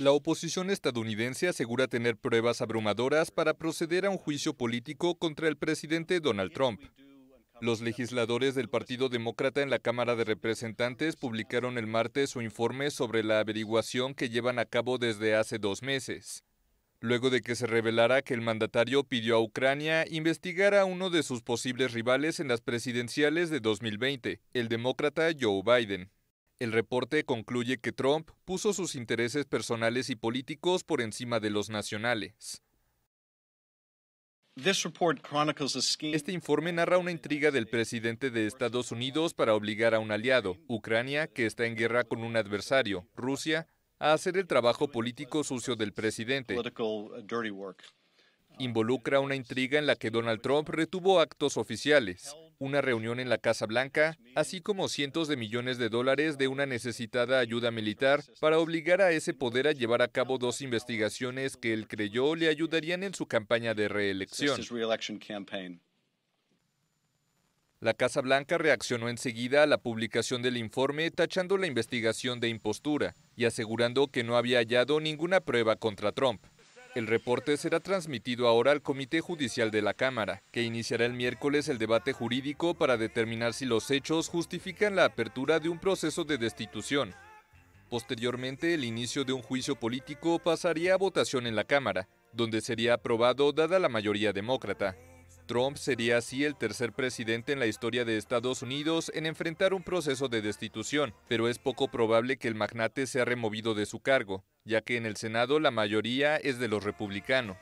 La oposición estadounidense asegura tener pruebas abrumadoras para proceder a un juicio político contra el presidente Donald Trump. Los legisladores del Partido Demócrata en la Cámara de Representantes publicaron el martes su informe sobre la averiguación que llevan a cabo desde hace dos meses, luego de que se revelara que el mandatario pidió a Ucrania investigar a uno de sus posibles rivales en las presidenciales de 2020, el demócrata Joe Biden. El reporte concluye que Trump puso sus intereses personales y políticos por encima de los nacionales. Este informe narra una intriga del presidente de Estados Unidos para obligar a un aliado, Ucrania, que está en guerra con un adversario, Rusia, a hacer el trabajo político sucio del presidente. Uh, Involucra una intriga en la que Donald Trump retuvo actos oficiales, una reunión en la Casa Blanca, así como cientos de millones de dólares de una necesitada ayuda militar para obligar a ese poder a llevar a cabo dos investigaciones que él creyó le ayudarían en su campaña de reelección. La Casa Blanca reaccionó enseguida a la publicación del informe tachando la investigación de impostura y asegurando que no había hallado ninguna prueba contra Trump. El reporte será transmitido ahora al Comité Judicial de la Cámara, que iniciará el miércoles el debate jurídico para determinar si los hechos justifican la apertura de un proceso de destitución. Posteriormente, el inicio de un juicio político pasaría a votación en la Cámara, donde sería aprobado dada la mayoría demócrata. Trump sería así el tercer presidente en la historia de Estados Unidos en enfrentar un proceso de destitución, pero es poco probable que el magnate sea removido de su cargo, ya que en el Senado la mayoría es de los republicanos.